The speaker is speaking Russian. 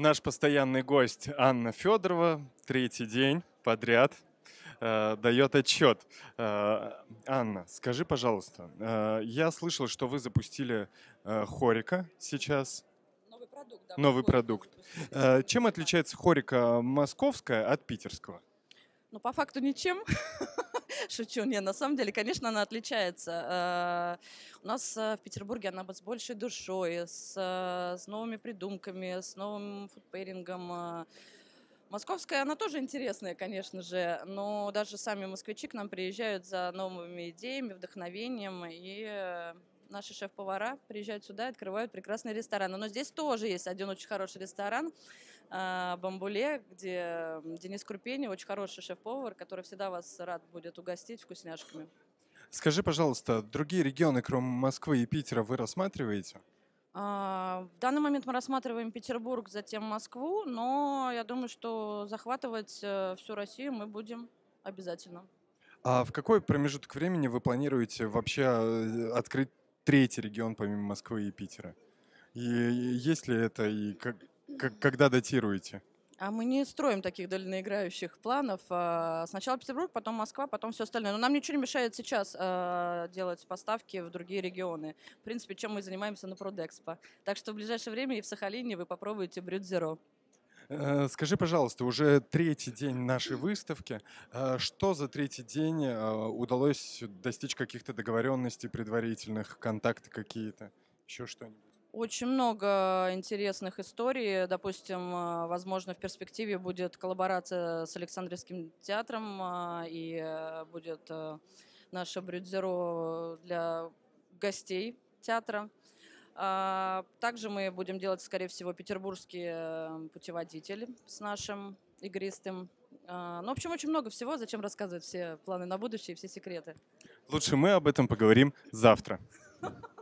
наш постоянный гость Анна Федорова третий день подряд э, дает отчет. Э, Анна, скажи, пожалуйста, э, я слышал, что вы запустили э, хорика сейчас. Новый продукт. Да, Новый продукт. Э, чем отличается хорика московская от питерского? Ну, по факту ничем. Шучу, не, на самом деле, конечно, она отличается. Э, у нас э, в Петербурге она с большей душой, с, э, с новыми придумками, с новым фудпейрингом. Московская, она тоже интересная, конечно же, но даже сами москвичи к нам приезжают за новыми идеями, вдохновением, и наши шеф-повара приезжают сюда и открывают прекрасные рестораны. Но здесь тоже есть один очень хороший ресторан а, «Бамбуле», где Денис Крупени, очень хороший шеф-повар, который всегда вас рад будет угостить вкусняшками. Скажи, пожалуйста, другие регионы, кроме Москвы и Питера, вы рассматриваете? А, в данный момент мы рассматриваем Петербург, затем Москву, но я думаю, что захватывать э, всю Россию мы будем обязательно. А в какой промежуток времени вы планируете вообще э, открыть третий регион помимо Москвы и Питера. И, и есть ли это, и как, как, когда датируете? А мы не строим таких дальноиграющих планов. А, сначала Петербург, потом Москва, потом все остальное. Но нам ничего не мешает сейчас а, делать поставки в другие регионы. В принципе, чем мы занимаемся на Продэкспо. Так что в ближайшее время и в Сахалине вы попробуете Брюдзеро. Э, скажи, пожалуйста, уже третий день нашей выставки. Э, что за третий день э, удалось достичь каких-то договоренностей предварительных, контакты какие-то, еще что-нибудь? Очень много интересных историй. Допустим, возможно, в перспективе будет коллаборация с Александровским театром и будет наше брюдзеро для гостей театра. А, также мы будем делать, скорее всего, петербургский э, путеводитель с нашим игристым. А, ну, в общем, очень много всего. Зачем рассказывать все планы на будущее, все секреты? Лучше мы об этом поговорим завтра.